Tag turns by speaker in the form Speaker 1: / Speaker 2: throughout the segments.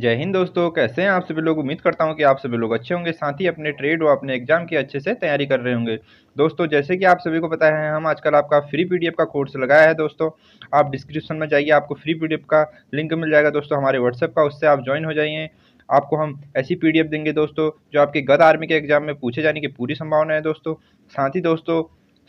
Speaker 1: जय हिंद दोस्तों कैसे हैं आप सभी लोग उम्मीद करता हूं कि आप सभी लोग अच्छे होंगे साथ ही अपने ट्रेड और अपने एग्जाम की अच्छे से तैयारी कर रहे होंगे दोस्तों जैसे कि आप सभी को पता है हम आजकल आपका फ्री पीडीएफ का कोर्स लगाया है दोस्तों आप डिस्क्रिप्शन में जाइए आपको फ्री पी का लिंक मिल जाएगा दोस्तों हमारे व्हाट्सएप का उससे आप ज्वाइन हो जाइए आपको हम ऐसी पी देंगे दोस्तों जो आपके गद आर्मी के एग्जाम में पूछे जाने की पूरी संभावना है दोस्तों साथ ही दोस्तों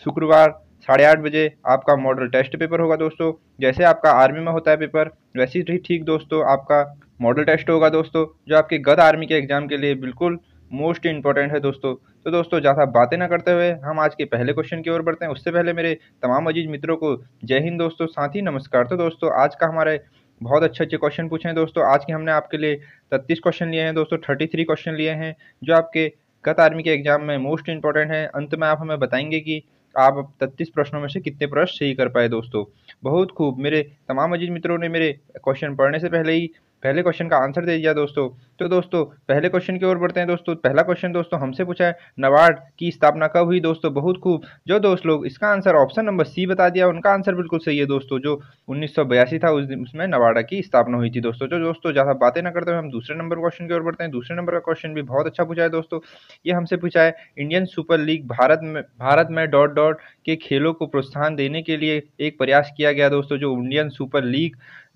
Speaker 1: शुक्रवार साढ़े आठ बजे आपका मॉडल टेस्ट पेपर होगा दोस्तों जैसे आपका आर्मी में होता है पेपर वैसे ही ठीक दोस्तों आपका मॉडल टेस्ट होगा दोस्तों जो आपके गत आर्मी के एग्जाम के लिए बिल्कुल मोस्ट इंपॉर्टेंट है दोस्तों तो दोस्तों ज़्यादा बातें ना करते हुए हम आज के पहले क्वेश्चन की ओर बढ़ते हैं उससे पहले मेरे तमाम अजीज मित्रों को जय हिंद दोस्तों साथ ही नमस्कार तो दोस्तों आज का हमारे बहुत अच्छे अच्छे क्वेश्चन पूछे हैं दोस्तों आज के हमने आपके लिए तत्तीस क्वेश्चन लिए हैं दोस्तों थर्टी थ्री क्वेश्चन लिए हैं जो आपके गत आर्मी के एग्जाम में मोस्ट इंपॉर्टेंट है अंत में आप हमें बताएंगे कि आप तत्तीस प्रश्नों में से कितने प्रश्न सही कर पाए दोस्तों बहुत खूब मेरे तमाम अजीज मित्रों ने मेरे क्वेश्चन पढ़ने से पहले ही पहले क्वेश्चन का आंसर दे दिया दोस्तों तो दोस्तों पहले क्वेश्चन की ओर बढ़ते हैं दोस्तों पहला क्वेश्चन दोस्तों हमसे पूछा है नवार्ड की स्थापना कब हुई दोस्तों बहुत खूब जो दोस्त लोग इसका आंसर ऑप्शन नंबर सी बता दिया उनका आंसर बिल्कुल सही है दोस्तों जो उन्नीस था उस दिन उसमें नवाडा की स्थापना हुई थी दोस्तों जो दोस्तों ज़्यादा बातें ना करते हुए हम दूसरे नंबर क्वेश्चन की ओर बढ़ते हैं दूसरे नंबर का क्वेश्चन भी बहुत अच्छा पूछा है दोस्तों ये हमसे पूछा है इंडियन सुपर लीग भारत में भारत में डॉट डॉट के खेलों को प्रोत्साहन देने के लिए एक प्रयास किया गया दोस्तों जो इंडियन सुपर लीग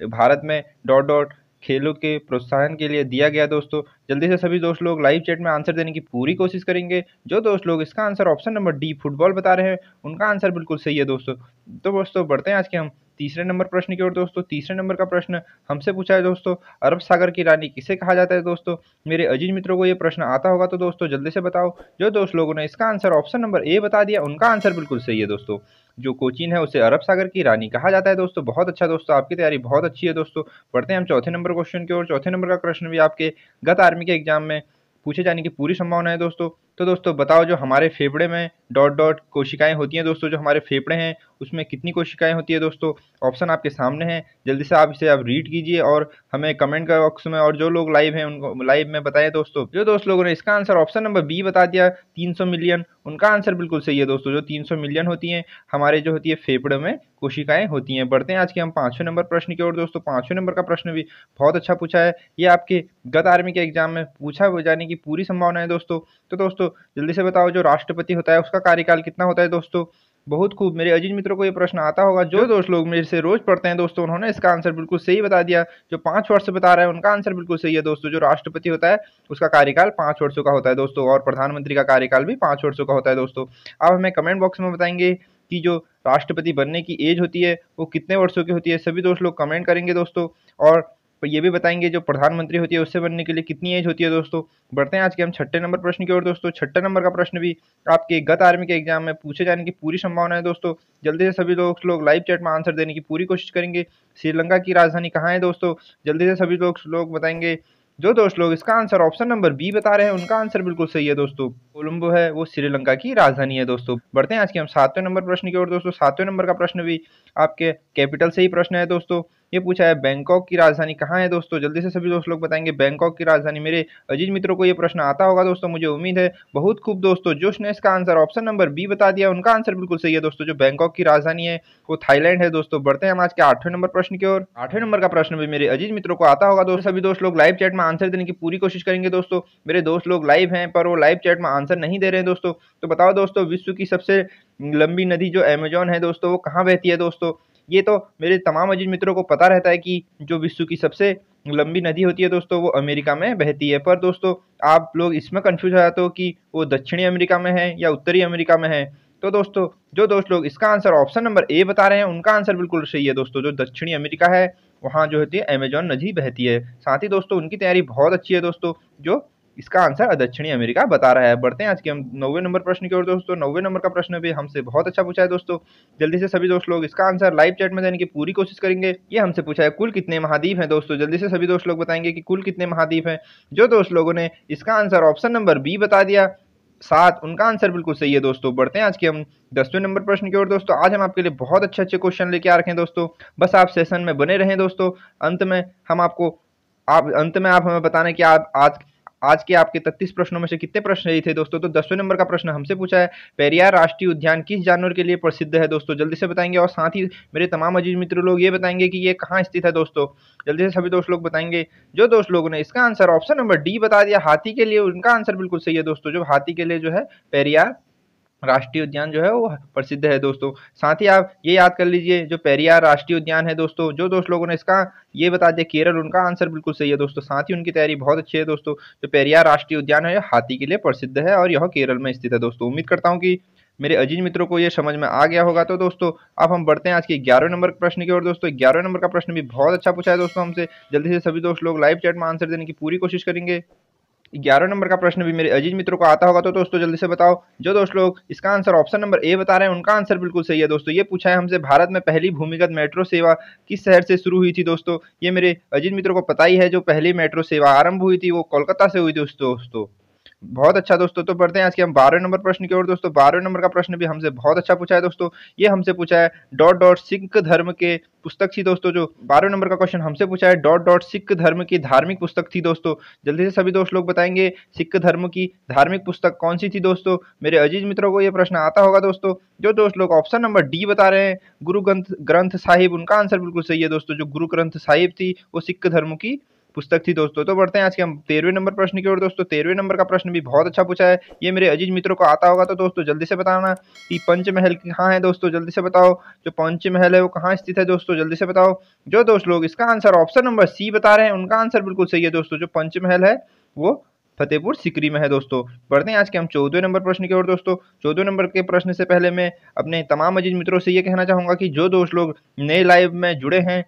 Speaker 1: भारत में डॉट डॉट खेलों के प्रोत्साहन के लिए दिया गया दोस्तों जल्दी से सभी दोस्त लोग लाइव चैट में आंसर देने की पूरी कोशिश करेंगे जो दोस्त लोग इसका answer option number D football बता रहे हैं उनका आंसर बिल्कुल सही है दोस्तों तो दोस्तों बढ़ते हैं आज के हम तीसरे नंबर प्रश्न की ओर दोस्तों तीसरे नंबर का प्रश्न हमसे पूछा है दोस्तों अरब सागर की रानी किसे कहा जाता है दोस्तों मेरे अजीज मित्रों को ये प्रश्न आता होगा तो दोस्तों जल्दी से बताओ जो दोस्त लोगों ने इसका आंसर ऑप्शन नंबर ए बता दिया उनका आंसर बिल्कुल सही है दोस्तों जो कोचिन है उसे अरब सागर की रानी कहा जाता है दोस्तों बहुत अच्छा दोस्तों आपकी तैयारी बहुत अच्छी है दोस्तों पढ़ते हैं हम चौथे नंबर क्वेश्चन की और चौथे नंबर का प्रश्न भी आपके गत आर्मी के एग्जाम में पूछे जाने की पूरी संभावना है दोस्तों तो दोस्तों बताओ जो हमारे फेफड़े में डॉट डॉट कोशिकाएं होती हैं दोस्तों जो हमारे फेफड़े हैं उसमें कितनी कोशिकाएं होती है दोस्तों ऑप्शन आपके सामने हैं जल्दी से आप इसे आप रीड कीजिए और हमें कमेंट का बॉक्स में और जो लोग लाइव हैं उनको लाइव में बताएं दोस्तों जो दोस्त लोगों ने इसका आंसर ऑप्शन नंबर बी बता दिया तीन मिलियन उनका आंसर बिल्कुल सही है दोस्तों जो तीन मिलियन होती हैं हमारे जो होती है फेफड़े में कोशिकाएँ होती हैं बढ़ते हैं आज के हम पाँचवें नंबर प्रश्न की ओर दोस्तों पाँचवें नंबर का प्रश्न भी बहुत अच्छा पूछा है ये आपके गत आर्मी के एग्जाम में पूछा जाने की पूरी संभावना है दोस्तों तो दोस्तों जल्दी से बताओ जो राष्ट्रपति होता है उसका कार्यकाल कितना होता है दोस्तों बहुत खूब मेरे अजीज मित्रों को ये प्रश्न आता होगा जो दोस्त लोग मेरे से रोज पढ़ते हैं दोस्तों उन्होंने इसका आंसर बिल्कुल सही बता दिया जो पांच वर्ष बता रहे हैं उनका आंसर बिल्कुल सही है दोस्तों जो राष्ट्रपति होता है उसका कार्यकाल पांच वर्षों का होता है दोस्तों और प्रधानमंत्री का कार्यकाल भी पांच वर्षों का होता है दोस्तों अब हमें कमेंट बॉक्स में बताएंगे कि जो राष्ट्रपति बनने की एज होती है वो कितने वर्षों की होती है सभी दोस्त लोग कमेंट करेंगे दोस्तों और पर तो ये भी बताएंगे जो प्रधानमंत्री होती है उससे बनने के लिए कितनी एज होती है दोस्तों बढ़ते हैं आज के हम छठे नंबर प्रश्न की ओर दोस्तों छठे नंबर का प्रश्न भी आपके गत आर्मी के एग्जाम में पूछे जाने की पूरी संभावना है दोस्तों जल्दी से सभी लोग लोग लाइव चैट में आंसर देने की पूरी कोशिश करेंगे श्रीलंका की राजधानी कहाँ है दोस्तों जल्दी से सभी लोग लोग बताएंगे जो दोस्त लोग इसका आंसर ऑप्शन नंबर बी बता रहे हैं उनका आंसर बिल्कुल सही है दोस्तों कोलंबो है वो श्रीलंका की राजधानी है दोस्तों बढ़ते हैं आज के हम सातवें नंबर प्रश्न की ओर दोस्तों सातवें नंबर का प्रश्न भी आपके कैपिटल से ही प्रश्न है दोस्तों ये पूछा है बैंकॉक की राजधानी कहाँ है दोस्तों जल्दी से सभी दोस्त लोग बताएंगे बैंकॉक की राजधानी मेरे अजीज मित्रों को ये प्रश्न आता होगा दोस्तों मुझे उम्मीद है बहुत खूब दोस्तों जोश ने इसका आंसर ऑप्शन नंबर बी बता दिया उनका आंसर बिल्कुल सही है दोस्तों जो बैंकॉक की राजधानी है वो थाईलैंड है दोस्तों बढ़ते हैं हम आज के आठवें नंबर प्रश्न की ओर आठवें नंबर का प्रश्न भी मेरे अजीज मित्रों को आता होगा दोस्तों सभी दोस्त लोग लाइव चैट में आंसर देने की पूरी कोशिश करेंगे दोस्तों मेरे दोस्त लोग लाइव है पर वो लाइव चैट में आंसर आंसर नहीं दे रहे हैं दोस्तों तो बताओ दोस्तों विश्व की सबसे लंबी नदी जो अमेजोन है दोस्तों वो कहाँ बहती है दोस्तों ये तो मेरे तमाम अजीज मित्रों को पता रहता है कि जो विश्व की सबसे लंबी नदी होती है दोस्तों वो अमेरिका में बहती है पर दोस्तों आप लोग इसमें कन्फ्यूज हो जाते हो कि वो दक्षिणी अमेरिका में है या उत्तरी अमेरिका में है तो दोस्तों जो दोस्त लोग इसका आंसर ऑप्शन नंबर ए बता रहे हैं उनका आंसर बिल्कुल सही है दोस्तों जो दक्षिणी अमेरिका है वहाँ जो होती है अमेजॉन नदी बहती है साथ ही दोस्तों उनकी तैयारी बहुत अच्छी है दोस्तों जो इसका आंसर दक्षिणी अमेरिका बता रहा है बढ़ते हैं आज के हम नौवे नंबर प्रश्न की ओर दोस्तों नौवे नंबर का प्रश्न भी हमसे बहुत अच्छा पूछा है दोस्तों जल्दी से सभी दोस्त लोग इसका आंसर लाइव चैट में देने की पूरी कोशिश करेंगे ये हमसे पूछा है कुल कितने महाद्वीप हैं दोस्तों जल्दी से सभी दोस्त लोग बताएंगे कि कुल कितने महाद्वीप हैं जो दोस्त लोगों ने इसका आंसर ऑप्शन नंबर बी बता दिया सात उनका आंसर बिल्कुल सही है दोस्तों बढ़ते हैं आज के हम दसवें नंबर प्रश्न की ओर दोस्तों आज हम आपके लिए बहुत अच्छे अच्छे क्वेश्चन लेके आ रखे हैं दोस्तों बस आप सेशन में बने रहें दोस्तों अंत में हम आपको आप अंत में आप हमें बताने कि आप आज आज के आपके तत्तीस प्रश्नों में से कितने प्रश्न यही थे दोस्तों तो दसवें नंबर का प्रश्न हमसे पूछा है पेरियार राष्ट्रीय उद्यान किस जानवर के लिए प्रसिद्ध है दोस्तों जल्दी से बताएंगे और साथ ही मेरे तमाम अजीज मित्र लोग ये बताएंगे कि ये कहाँ स्थित है दोस्तों जल्दी से सभी दोस्त लोग बताएंगे जो दोस्त लोगों ने इसका आंसर ऑप्शन नंबर डी बता दिया हाथी के लिए उनका आंसर बिल्कुल सही है दोस्तों जो हाथी के लिए जो है पेरियार राष्ट्रीय उद्यान जो है वो प्रसिद्ध है दोस्तों साथ ही आप ये याद कर लीजिए जो पेरियार राष्ट्रीय उद्यान है दोस्तों जो दोस्त लोगों ने इसका ये बता दिया केरल उनका आंसर बिल्कुल सही है दोस्तों साथ ही उनकी तैयारी बहुत अच्छी है दोस्तों जो पेरियार राष्ट्रीय उद्यान है हाथी के लिए प्रसिद्ध है और यह केरल में स्थित है दोस्तों उम्मीद करता हूँ कि मेरे अजीज मित्रों को ये समझ में आ गया होगा तो दोस्तों अब हम बढ़ते हैं आज के ग्यारह नंबर प्रश्न की ओर दोस्तों ग्यारह नंबर का प्रश्न भी बहुत अच्छा पूछा है दोस्तों हमसे जल्दी से सभी दोस्त लोग लाइव चैट में आंसर देने की पूरी कोशिश करेंगे ग्यारह नंबर का प्रश्न भी मेरे अजीज मित्रों को आता होगा तो दोस्तों जल्दी से बताओ जो दोस्त लोग इसका आंसर ऑप्शन नंबर ए बता रहे हैं उनका आंसर बिल्कुल सही है दोस्तों ये पूछा है हमसे भारत में पहली भूमिगत मेट्रो सेवा किस शहर से शुरू हुई थी दोस्तों ये मेरे अजीत मित्रों को पता ही है जो पहली मेट्रो सेवा आरंभ हुई थी वो कोलकाता से हुई थी दोस्तों बहुत अच्छा दोस्तों तो पढ़ते हैं आज के हम बारह नंबर प्रश्न की ओर दोस्तों बारह नंबर का प्रश्न भी हमसे बहुत अच्छा पूछा है दोस्तों ये हमसे पूछा है डॉट डॉट सिख धर्म के पुस्तक थी दोस्तों जो बारह नंबर का क्वेश्चन हमसे पूछा है डॉट डॉट सिख धर्म की धार्मिक पुस्तक थी दोस्तों जल्दी से सभी दोस्त लोग बताएंगे सिख धर्म की धार्मिक पुस्तक कौन सी थी दोस्तों मेरे अजीज मित्रों को यह प्रश्न आता होगा दोस्तों जो दोस्त लोग ऑप्शन नंबर डी बता रहे हैं गुरु ग्रंथ ग्रंथ साहिब उनका आंसर बिल्कुल सही है दोस्तों जो गुरु ग्रंथ साहिब थी वो सिख धर्म की पुस्तक थी दोस्तों तो बढ़ते हैं आज के हम तेरहवें नंबर प्रश्न की ओर दोस्तों तेरहवें नंबर का प्रश्न भी बहुत अच्छा पूछा है ये मेरे अजीज मित्रों को आता होगा तो दोस्तों जल्दी से बताना कि पंचमहल कहाँ है दोस्तों जल्दी से बताओ जो पंचमहल है वो कहाँ स्थित है दोस्तों जल्दी से बताओ जो दोस्त लोग इसका आंसर ऑप्शन नंबर सी बता रहे हैं उनका आंसर बिल्कुल सही है दोस्तों जो पंचमहल है वो फतेहपुर सिकरी में है दोस्तों बढ़ते हैं आज के हम चौदह नंबर प्रश्न की ओर दोस्तों चौदह नंबर के प्रश्न से पहले मैं अपने तमाम अजीज मित्रों से ये कहना चाहूँगा कि जो दोस्त लोग नए लाइव में जुड़े हैं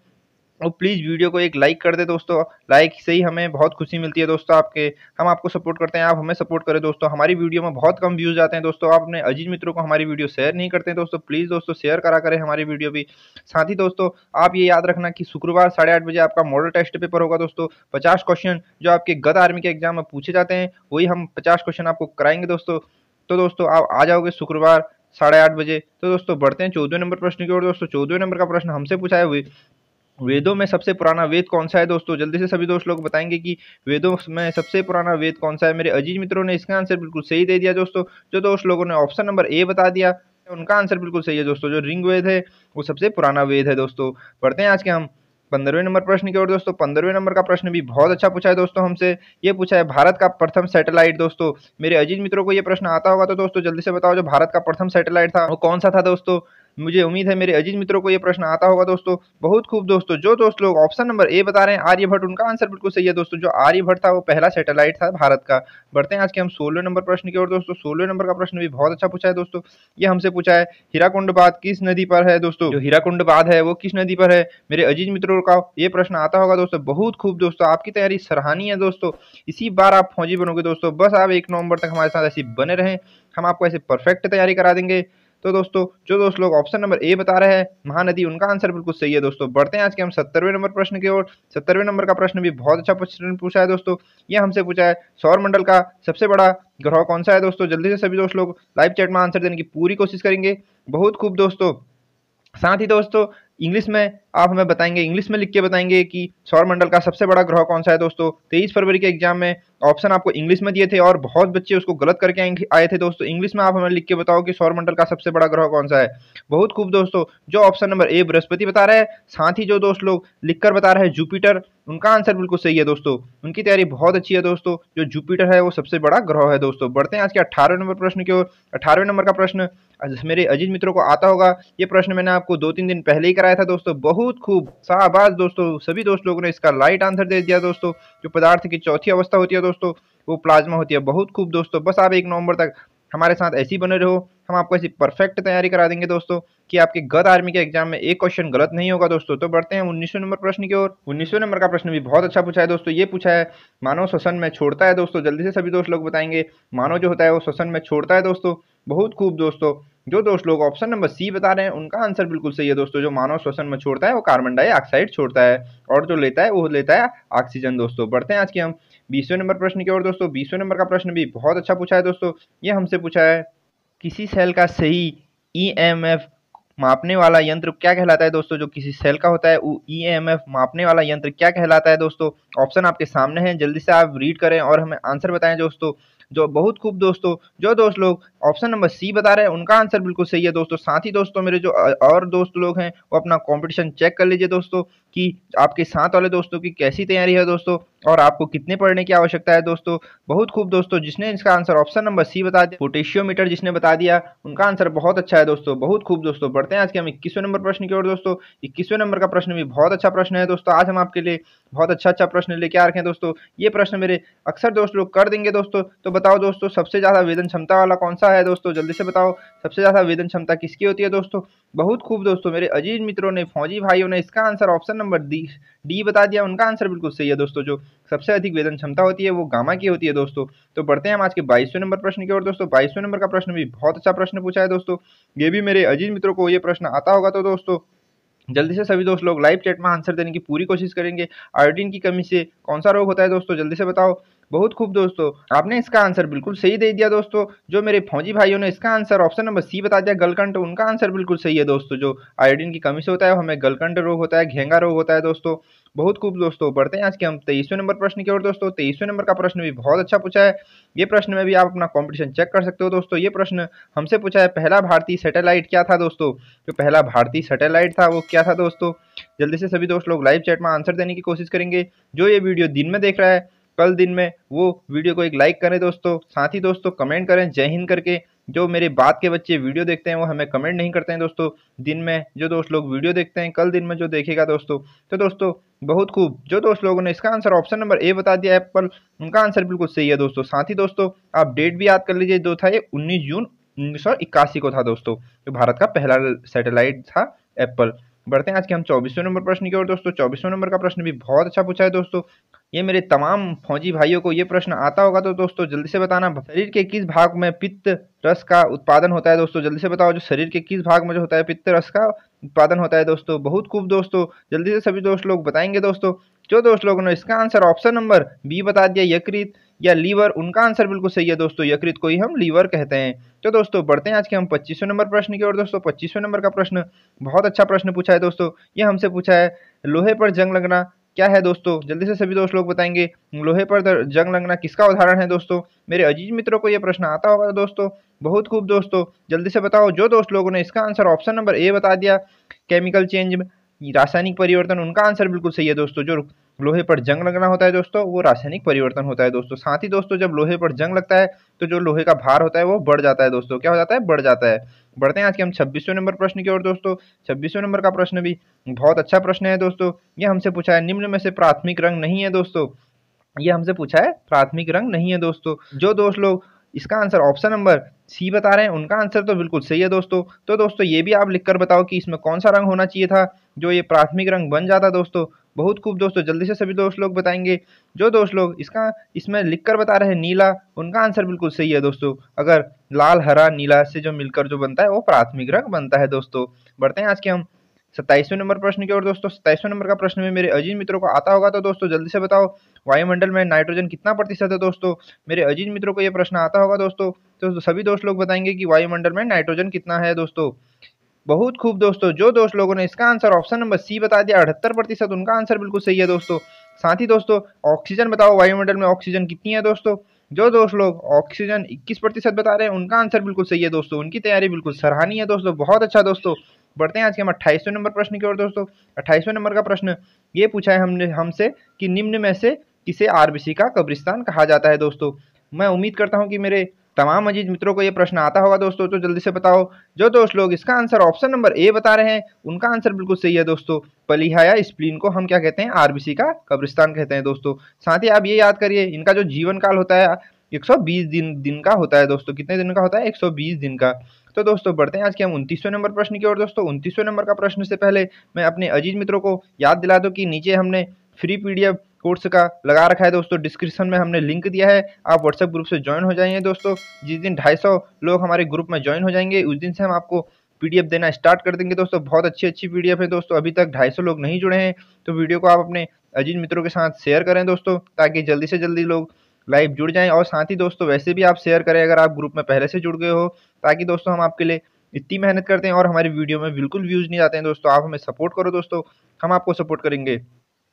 Speaker 1: और प्लीज़ वीडियो को एक लाइक कर दे दोस्तों लाइक से ही हमें बहुत खुशी मिलती है दोस्तों आपके हम आपको सपोर्ट करते हैं आप हमें सपोर्ट करें दोस्तों हमारी वीडियो में बहुत कम व्यूज़ आते हैं दोस्तों आप अपने अजीज मित्रों को हमारी वीडियो शेयर नहीं करते हैं दोस्तों प्लीज़ दोस्तों शेयर करा करें हमारी वीडियो भी साथ ही दोस्तों आप ये याद रखना कि शुक्रवार साढ़े बजे आपका मॉडल टेस्ट पेपर होगा दोस्तों पचास क्वेश्चन जो आपके गत आर्मी के एग्जाम में पूछे जाते हैं वही हम पचास क्वेश्चन आपको कराएंगे दोस्तों तो दोस्तों आप आ जाओगे शुक्रवार साढ़े आठ बजे तो दोस्तों बढ़ते हैं चौदह नंबर प्रश्न की ओर दोस्तों चौदह नंबर का प्रश्न हमसे पूछा है हुई वेदों में सबसे पुराना वेद कौन सा है दोस्तों जल्दी से सभी दोस्त लोग बताएंगे कि वेदों में सबसे पुराना वेद कौन सा है मेरे अजीज मित्रों ने इसका आंसर बिल्कुल सही दे दिया दोस्तों जो दोस्त लोगों ने ऑप्शन नंबर ए बता दिया उनका आंसर बिल्कुल सही है दोस्तों जो रिंग वेद है वो सबसे पुराना वेद है दोस्तों पढ़ते हैं आज के हम पंद्रहवें नंबर प्रश्न की ओर दोस्तों पंद्रहवें नंबर का प्रश्न भी बहुत अच्छा पूछा है दोस्तों हमसे ये पूछा है भारत का प्रथम सैटेलाइट दोस्तों मेरे अजीज मित्रों को ये प्रश्न आता होगा तो दोस्तों जल्दी से बताओ जो भारत का प्रथम सैटेलाइट था वो कौन सा था दोस्तों मुझे उम्मीद है मेरे अजीज मित्रों को यह प्रश्न आता होगा दोस्तों बहुत खूब दोस्तों जो दोस्त लोग ऑप्शन नंबर ए बता रहे हैं आर्यभट्ट उनका आंसर बिल्कुल सही है दोस्तों जो आर्यभट्ट था वो पहला सैटेलाइट था भारत का बढ़ते हैं आज के हम सोलह नंबर प्रश्न की ओर दोस्तों सोलह नंबर का प्रश्न भी बहुत अच्छा पूछा है दोस्तों ये हमसे पूछा है हीराकुंड बाद किस नदी पर है दोस्तों जो हीराकुंड बाद है वो किस नदी पर है मेरे अजीज मित्रों का ये प्रश्न आता होगा दोस्तों बहुत खूब दोस्तों आपकी तैयारी सराहनीय है दोस्तों इसी बार आप फौजी बनोगे दोस्तों बस आप एक नवंबर तक हमारे साथ ऐसे बने रहें हम आपको ऐसे परफेक्ट तैयारी करा देंगे तो दोस्तों जो दोस्त लोग ऑप्शन नंबर ए बता रहे हैं महानदी उनका आंसर बिल्कुल सही है दोस्तों बढ़ते हैं आज के हम सत्तरवें नंबर प्रश्न की ओर सत्तरवें नंबर का प्रश्न भी बहुत अच्छा प्रश्न पूछा है दोस्तों ये हमसे पूछा है सौर मंडल का सबसे बड़ा ग्रह कौन सा है दोस्तों जल्दी से सभी दोस्त लोग लाइव चैट में आंसर देने की पूरी कोशिश करेंगे बहुत खूब दोस्तों साथ ही दोस्तों इंग्लिश में आप हमें बताएंगे इंग्लिश में लिख के बताएंगे कि सौरमंडल का सबसे बड़ा ग्रह कौन सा है दोस्तों तेईस फरवरी के एग्जाम में ऑप्शन आपको इंग्लिश में दिए थे और बहुत बच्चे उसको गलत करके आए थे दोस्तों इंग्लिश में आप हमें लिख के बताओ कि सौरमंडल का सबसे बड़ा ग्रह कौन सा है बहुत खूब दोस्तों जो ऑप्शन नंबर ए बृहस्पति बता रहे हैं साथ ही जो दोस्त लोग लिख बता रहे हैं जुपिटर उनका आंसर बिल्कुल सही है दोस्तों उनकी तैयारी बहुत अच्छी है दोस्तों जो जुपिटर है वो सबसे बड़ा ग्रह है दोस्तों बढ़ते हैं आज के अठारह नंबर प्रश्न की ओर अठारहवें नंबर का प्रश्न मेरे अजीज मित्रों को आता होगा ये प्रश्न मैंने आपको दो तीन दिन पहले ही कराया था दोस्तों बहुत खूब शाहबाज दोस्तों सभी दोस्त लोगों ने इसका लाइट आंसर दे दिया दोस्तों जो पदार्थ की चौथी अवस्था होती है दोस्तों वो प्लाज्मा होती है बहुत खूब दोस्तों बस आप एक नवंबर तक हमारे साथ ऐसी बने रहो हम आपको ऐसी परफेक्ट तैयारी करा देंगे दोस्तों कि आपके गत आर्मी के एग्जाम में एक क्वेश्चन गलत नहीं होगा दोस्तों तो बढ़ते हैं उन्नीसवें नंबर प्रश्न की ओर उन्नीसवें नंबर का प्रश्न भी बहुत अच्छा पूछा है दोस्तों ये पूछा है मानव श्वसन में छोड़ता है दोस्तों जल्दी से सभी दोस्त लोग बताएंगे मानव जो होता है वो श्वसन में छोड़ता है दोस्तों बहुत खूब दोस्तों जो दोस्त लोग ऑप्शन नंबर सी बता रहे हैं उनका आंसर बिल्कुल सही है दोस्तों जो मानव श्वसन में छोड़ता है वो कार्बन डाइऑक्साइड छोड़ता है और जो लेता है वो लेता है ऑक्सीजन दोस्तों बढ़ते हैं आज के हम बीसवें नंबर प्रश्न की ओर दोस्तों बीसवें नंबर का प्रश्न भी बहुत अच्छा पूछा है दोस्तों ये हमसे पूछा है किसी सेल का सही ई एम एफ मापने वाला यंत्र क्या कहलाता है दोस्तों जो किसी सेल का होता है वो ई एम एफ मापने वाला यंत्र क्या कहलाता है दोस्तों ऑप्शन आपके सामने है जल्दी से आप रीड करें और हमें आंसर बताएं दोस्तों जो बहुत खूब दोस्तों जो दोस्त लोग ऑप्शन नंबर सी बता रहे हैं उनका आंसर बिल्कुल सही है दोस्तों साथ ही दोस्तों मेरे जो और दोस्त लोग हैं वो अपना कंपटीशन चेक कर लीजिए दोस्तों कि आपके साथ वाले दोस्तों की कैसी तैयारी है दोस्तों और आपको कितने पढ़ने की आवश्यकता है दोस्तों बहुत खूब दोस्तों जिसने इसका आंसर ऑप्शन नंबर सी बता दिया पोटेशियोमीटर जिसने बता दिया उनका आंसर बहुत अच्छा है दोस्तों बहुत खूब दोस्तों बढ़ते हैं आज के हम इक्कीसवें नंबर प्रश्न की ओर दोस्तों इक्कीसवें नंबर का प्रश्न भी बहुत अच्छा प्रश्न है दोस्तों आज हम आपके लिए बहुत अच्छा अच्छा प्रश्न लेके आ रखे हैं दोस्तों ये प्रश्न मेरे अक्सर दोस्त लोग कर देंगे दोस्तों तो बताओ दोस्तों सबसे ज़्यादा वेदन क्षमता वाला कौन सा होता है दोस्तों जल्दी से बताओ सबसे ज़्यादा वेदन क्षमता किसकी होती है दोस्तों बहुत खूब दोस्तों मेरे अजीज मित्रों ने फौजी भाइयों ने इसका answer option number D D बता दिया उनका आंसर बिल्कुल सही है दोस्तों जो सबसे अधिक वेदन क्षमता होती है वो गामा की होती है दोस्तों तो बढ़ते हैं हम आज के बाईसवें नंबर प्रश्न की ओर दोस्तों बाईसवें नंबर का प्रश्न भी बहुत अच्छा प्रश्न पूछा है दोस्तों ये भी मेरे अजीज मित्रों को ये प्रश्न आता होगा तो दोस्तों जल्दी से सभी दोस्त लोग लाइव चैट में आंसर देने की पूरी कोशिश करेंगे आयोडीन की कमी से कौन सा रोग होता है दोस्तों जल्दी से बताओ बहुत खूब दोस्तों आपने इसका आंसर बिल्कुल सही दे दिया दोस्तों जो मेरे फौजी भाइयों ने इसका आंसर ऑप्शन नंबर सी बता दिया गलकंट उनका आंसर बिल्कुल सही है दोस्तों जो आयोडीन की कमी से होता है हमें गलकंट रोग होता है घेंगा रोग होता है दोस्तों बहुत खूब दोस्तों बढ़ते हैं आज के हम तेईसवें नंबर प्रश्न की ओर दोस्तों तेईसवें नंबर का प्रश्न भी बहुत अच्छा पूछा है ये प्रश्न में भी आप अपना कंपटीशन चेक कर सकते हो दोस्तों ये प्रश्न हमसे पूछा है पहला भारतीय सैटेलाइट क्या था दोस्तों जो पहला भारतीय सैटेलाइट था वो क्या था दोस्तों जल्दी से सभी दोस्त लोग लाइव चैट में आंसर देने की कोशिश करेंगे जो ये वीडियो दिन में देख रहा है कल दिन में वो वीडियो को एक लाइक करें दोस्तों साथ ही दोस्तों कमेंट करें जय हिंद करके जो मेरे बात के बच्चे वीडियो देखते हैं वो हमें कमेंट नहीं करते हैं दोस्तों दिन में जो दोस्त लोग वीडियो देखते हैं कल दिन में जो देखेगा दोस्तों तो दोस्तों बहुत खूब जो दोस्त लोगों ने इसका आंसर ऑप्शन नंबर ए बता दिया ऐप पर उनका आंसर बिल्कुल सही है दोस्तों साथ ही दोस्तों आप डेट भी याद कर लीजिए जो था ये उन्नीस जून उन्नीस को था दोस्तों जो भारत का पहला सेटेलाइट था एप्पल बढ़ते हैं आज के हम चौबीसवें नंबर प्रश्न की ओर दोस्तों चौबीसवें नंबर का प्रश्न भी बहुत अच्छा पूछा है दोस्तों ये मेरे तमाम फौजी भाइयों को ये प्रश्न आता होगा तो दोस्तों जल्दी से बताना शरीर के किस भाग में पित्त रस का उत्पादन होता है दोस्तों जल्दी से बताओ जो शरीर के किस भाग में जो होता है पित्त रस का उत्पादन होता है दोस्तों बहुत खूब दोस्तों जल्दी से सभी दोस्त लोग बताएंगे दोस्तों जो दोस्त लोगों ने इसका आंसर ऑप्शन नंबर बी बता दिया यकृत या लीवर उनका आंसर बिल्कुल सही है दोस्तों यकृत को ही हम लीवर कहते हैं तो दोस्तों बढ़ते हैं आज के हम पच्चीसवें नंबर प्रश्न की ओर दोस्तों पच्चीसवें नंबर का प्रश्न बहुत अच्छा प्रश्न पूछा है दोस्तों ये हमसे पूछा है लोहे पर जंग लगना क्या है दोस्तों जल्दी से सभी दोस्त लोग बताएंगे लोहे पर जंग लगना किसका उदाहरण है दोस्तों मेरे अजीज मित्रों को यह प्रश्न आता होगा दोस्तों बहुत खूब दोस्तों जल्दी से बताओ जो दोस्त लोगों ने इसका आंसर ऑप्शन नंबर ए बता दिया केमिकल चेंज रासायनिक परिवर्तन उनका आंसर बिल्कुल सही है दोस्तों जो लोहे पर जंग लगना होता है दोस्तों वो रासायनिक परिवर्तन होता है दोस्तों साथ ही दोस्तों जब लोहे पर जंग लगता है तो जो लोहे का भार होता है वो बढ़ जाता है दोस्तों क्या हो जाता है बढ़ जाता है बढ़ते हैं आज के हम छब्बीसवें नंबर प्रश्न की ओर दोस्तों छब्बीसवें नंबर का प्रश्न भी बहुत अच्छा प्रश्न है दोस्तों ये हमसे पूछा है निम्न में से प्राथमिक रंग नहीं है दोस्तों ये हमसे पूछा है प्राथमिक रंग नहीं है दोस्तों जो दोस्त लोग इसका आंसर ऑप्शन नंबर सी बता रहे हैं उनका आंसर तो बिल्कुल सही है दोस्तों तो दोस्तों ये भी आप लिखकर बताओ कि इसमें कौन सा रंग होना चाहिए था जो ये प्राथमिक रंग बन जाता दोस्तों बहुत खूब दोस्तों जल्दी से सभी दोस्त लोग बताएंगे जो दोस्त लोग इसका इसमें लिखकर बता रहे हैं नीला उनका आंसर बिल्कुल सही है दोस्तों अगर लाल हरा नीला से जो मिलकर जो बनता है वो प्राथमिक रंग बनता है दोस्तों बढ़ते हैं आज के हम सत्ताईसवें नंबर प्रश्न की ओर दोस्तों सत्ताईसवें नंबर का प्रश्न में मेरे अजीज मित्रों को आता होगा तो दोस्तों जल्दी से बताओ वायुमंडल में नाइट्रोजन कितना प्रतिशत है दोस्तों मेरे अजीज मित्रों को यह प्रश्न आता होगा दोस्तों तो सभी दोस्त लोग बताएंगे कि वायुमंडल में नाइट्रोजन कितना है दोस्तों बहुत खूब दोस्तों जो दोस्त लोगों ने इसका आंसर ऑप्शन नंबर सी बता दिया अठहत्तर प्रतिशत उनका आंसर बिल्कुल सही है दोस्तों साथ ही दोस्तों ऑक्सीजन बताओ वायुमंडल में ऑक्सीजन कितनी है दोस्तों जो दोस्त लोग ऑक्सीजन 21 प्रतिशत बता रहे हैं उनका आंसर बिल्कुल सही है दोस्तों उनकी तैयारी बिल्कुल सराहनीय है दोस्तों बहुत अच्छा दोस्तों बढ़ते हैं आज के हम अट्ठाईसवें नंबर प्रश्न की ओर दोस्तों अट्ठाईसवें नंबर का प्रश्न ये पूछा है हमने हमसे कि निम्न में से किसे आर का कब्रिस्तान कहा जाता है दोस्तों मैं उम्मीद करता हूँ कि मेरे तमाम अजीज मित्रों को ये प्रश्न आता होगा दोस्तों तो जल्दी से बताओ जो दोस्त लोग इसका आंसर ऑप्शन नंबर ए बता रहे हैं उनका आंसर बिल्कुल सही है दोस्तों या स्प्लीन को हम क्या कहते हैं आरबीसी का कब्रिस्तान कहते हैं दोस्तों साथ ही आप ये याद करिए इनका जो जीवन काल होता है 120 दिन दिन का होता है दोस्तों कितने दिन का होता है 120 दिन का तो दोस्तों बढ़ते हैं आज के हम उनतीसवें नंबर प्रश्न की ओर दोस्तों उनतीसवें नंबर का प्रश्न से पहले मैं अपने अजीज मित्रों को याद दिला दूँ कि नीचे हमने फ्री पीडीएफ कोर्स का लगा रखा है दोस्तों डिस्क्रिप्शन में हमने लिंक दिया है आप व्हाट्सएप ग्रुप से ज्वाइन हो जाएंगे दोस्तों जिस दिन ढाई लोग हमारे ग्रुप में ज्वाइन हो जाएंगे उस दिन से हम आपको पीडीएफ देना स्टार्ट कर देंगे दोस्तों बहुत अच्छी अच्छी पीडीएफ है दोस्तों अभी तक 250 लोग नहीं जुड़े हैं तो वीडियो को आप अपने अजीज मित्रों के साथ शेयर करें दोस्तों ताकि जल्दी से जल्दी लोग लाइव जुड़ जाएं और साथ ही दोस्तों वैसे भी आप शेयर करें अगर आप ग्रुप में पहले से जुड़ गए हो ताकि दोस्तों हम आपके लिए इतनी मेहनत करते हैं और हमारी वीडियो में बिल्कुल व्यूज़ नहीं आते हैं दोस्तों आप हमें सपोर्ट करो दोस्तों हम आपको सपोर्ट करेंगे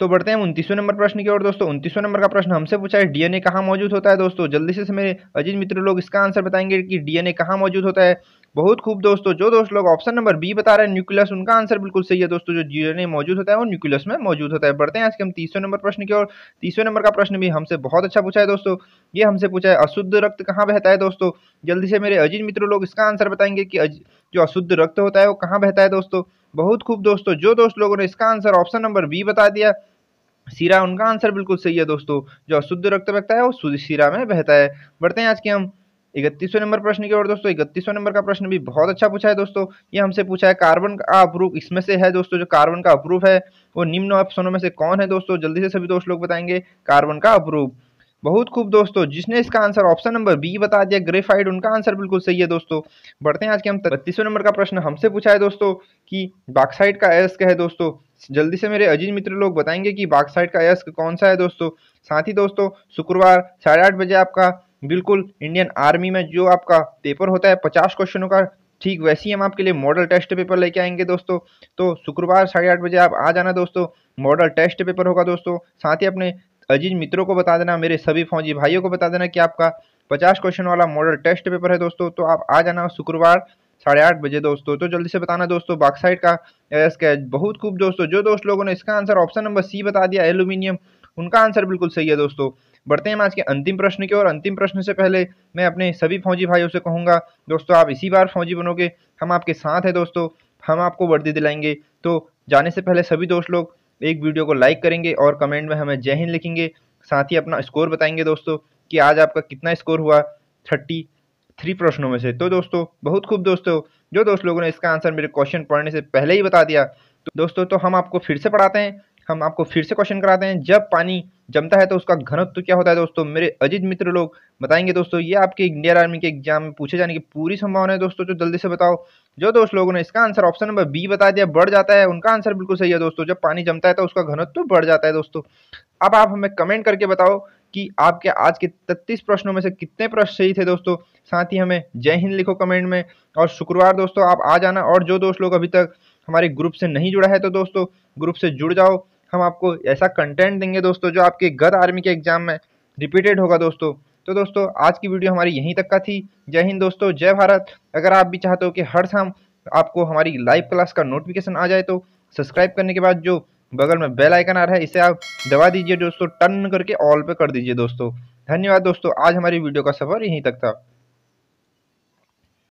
Speaker 1: तो बढ़ते हैं उनतीसवें नंबर प्रश्न की ओर दोस्तों उनतीसवें नंबर का प्रश्न हमसे पूछा है डीएनए कहाँ मौजूद होता है दोस्तों जल्दी से मेरे अजीज मित्र लोग इसका आंसर बताएंगे कि डीएनए कहाँ मौजूद होता है बहुत खूब दोस्तों जो दोस्त लोग ऑप्शन नंबर बी बता रहे हैं न्यूक्लियस उनका आंसर बिल्कुल सही है दोस्तों जो डीएनए मौजूद होता है वो न्यूक्लियस में मौजूद होता है बढ़ते हैं आज के हम तीसरे नंबर प्रश्न की ओर तीसरे नंबर का प्रश्न भी हमसे बहुत अच्छा पूछा है दोस्तों ये हमसे पूछा है अशुद्ध रक्त कहाँ बहता है दोस्तों जल्दी से मेरे अजीज मित्र लोग इसका आंसर बताएंगे कि जो अशुद्ध रक्त होता है वो कहाँ बहता है दोस्तों बहुत खूब दोस्तों जो दोस्त लोगों ने इसका आंसर ऑप्शन नंबर बी बता दिया सिरा उनका आंसर बिल्कुल सही है दोस्तों जो अशुद्ध रक्त बहता है वो शुद्ध सिरा में बहता है बढ़ते हैं आज के हम इकतीसवें नंबर प्रश्न की ओर दोस्तों इकतीसवें नंबर का प्रश्न भी बहुत अच्छा पूछा है दोस्तों ये हमसे पूछा है कार्बन का अप्रूव इसमें से है दोस्तों जो कार्बन का अप्रूव है वो निम्न ऑप्शनों में से कौन है दोस्तों जल्दी से सभी दोस्त लोग बताएंगे कार्बन का अप्रूव बहुत खूब दोस्तों जिसने इसका आंसर ऑप्शन नंबर बी बता दिया ग्रेफाइड उनका आंसर बिल्कुल सही है दोस्तों बढ़ते हैं आज के हम बत्तीसवें नंबर का प्रश्न हमसे पूछा है दोस्तों कि बाक्साइड का एस क्या है दोस्तों जल्दी से मेरे अजीज मित्र लोग बताएंगे कि बागसाइड का यश कौन सा है दोस्तों साथ ही दोस्तों शुक्रवार साढ़े आठ बजे आपका बिल्कुल इंडियन आर्मी में जो आपका पेपर होता है पचास क्वेश्चनों का ठीक वैसे ही हम आपके लिए मॉडल टेस्ट पेपर लेके आएंगे दोस्तों तो शुक्रवार साढ़े आठ बजे आप आ जाना दोस्तों मॉडल टेस्ट पेपर होगा दोस्तों साथ ही अपने अजीज मित्रों को बता देना मेरे सभी फौजी भाइयों को बता देना कि आपका पचास क्वेश्चन वाला मॉडल टेस्ट पेपर है दोस्तों तो आप आ जाना शुक्रवार साढ़े आठ बजे दोस्तों तो जल्दी से बताना दोस्तों बाक्साइड का इसका बहुत खूब दोस्तों जो दोस्त लोगों ने इसका आंसर ऑप्शन नंबर सी बता दिया एल्यूमिनियम उनका आंसर बिल्कुल सही है दोस्तों बढ़ते हैं आज के अंतिम प्रश्न की और अंतिम प्रश्न से पहले मैं अपने सभी फौजी भाइयों से कहूँगा दोस्तों आप इसी बार फौजी बनोगे हम आपके साथ हैं दोस्तों हम आपको वर्दी दिलाएंगे तो जाने से पहले सभी दोस्त लोग एक वीडियो को लाइक करेंगे और कमेंट में हमें जय हिंद लिखेंगे साथ ही अपना स्कोर बताएंगे दोस्तों कि आज आपका कितना स्कोर हुआ थर्टी थ्री प्रश्नों में से तो दोस्तों बहुत खूब दोस्तों जो दोस्त लोगों ने इसका आंसर मेरे क्वेश्चन पढ़ने से पहले ही बता दिया तो दोस्तों तो हम आपको फिर से पढ़ाते हैं हम आपको फिर से क्वेश्चन कराते हैं जब पानी जमता है तो उसका घनत्व क्या होता है दोस्तों मेरे अजीत मित्र लोग बताएंगे दोस्तों ये आपके इंडियन आर्मी के एग्जाम में पूछे जाने की पूरी संभावना है दोस्तों जो तो जल्दी से बताओ जो दोस्त लोगों ने इसका आंसर ऑप्शन नंबर बी बता दिया बढ़ जाता है उनका आंसर बिल्कुल सही है दोस्तों जब पानी जमता है तो उसका घनत्व बढ़ जाता है दोस्तों अब आप हमें कमेंट करके बताओ कि आपके आज के तत्तीस प्रश्नों में से कितने प्रश्न सही थे दोस्तों साथ ही हमें जय हिंद लिखो कमेंट में और शुक्रवार दोस्तों आप आ जाना और जो दोस्त लोग अभी तक हमारे ग्रुप से नहीं जुड़ा है तो दोस्तों ग्रुप से जुड़ जाओ हम आपको ऐसा कंटेंट देंगे दोस्तों जो आपके गद आर्मी के एग्जाम में रिपीटेड होगा दोस्तों तो दोस्तों आज की वीडियो हमारी यहीं तक का थी जय हिंद दोस्तों जय भारत अगर आप भी चाहते हो कि हर शाम आपको हमारी लाइव क्लास का नोटिफिकेशन आ जाए तो सब्सक्राइब करने के बाद जो बगल में बेल आइकन आ रहा है इसे आप दबा दीजिए दोस्तों टर्न करके ऑल पे कर दीजिए दोस्तों धन्यवाद दोस्तों आज हमारी वीडियो का सफर यहीं तक था